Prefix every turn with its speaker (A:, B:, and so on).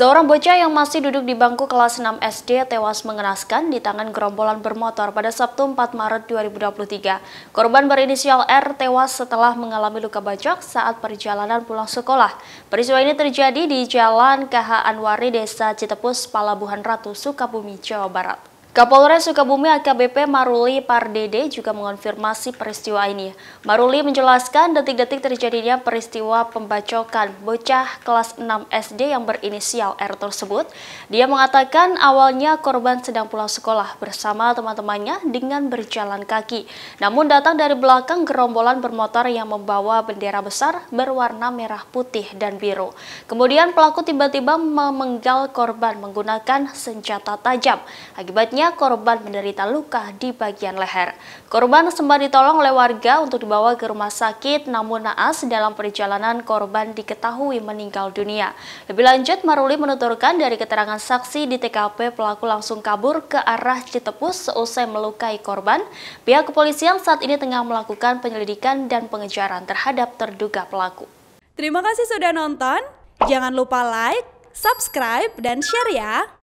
A: Seorang bocah yang masih duduk di bangku kelas 6 SD tewas mengenaskan di tangan gerombolan bermotor pada Sabtu 4 Maret 2023. Korban berinisial R tewas setelah mengalami luka bacok saat perjalanan pulang sekolah. Peristiwa ini terjadi di Jalan KH Anwari, Desa Citepus, Palabuhan Ratu, Sukabumi, Jawa Barat. Kapolres Sukabumi AKBP Maruli Pardede juga mengonfirmasi peristiwa ini. Maruli menjelaskan detik-detik terjadinya peristiwa pembacokan bocah kelas 6 SD yang berinisial R tersebut. Dia mengatakan awalnya korban sedang pulang sekolah bersama teman-temannya dengan berjalan kaki. Namun datang dari belakang gerombolan bermotor yang membawa bendera besar berwarna merah putih dan biru. Kemudian pelaku tiba-tiba memenggal korban menggunakan senjata tajam. Akibatnya korban menderita luka di bagian leher. Korban sempat ditolong oleh warga untuk dibawa ke rumah sakit namun naas dalam perjalanan korban diketahui meninggal dunia. Lebih lanjut Maruli menuturkan dari keterangan saksi di TKP pelaku langsung kabur ke arah Citepus seusai melukai korban. Pihak kepolisian saat ini tengah melakukan penyelidikan dan pengejaran terhadap terduga pelaku. Terima kasih
B: sudah nonton. Jangan lupa like, subscribe, dan share ya!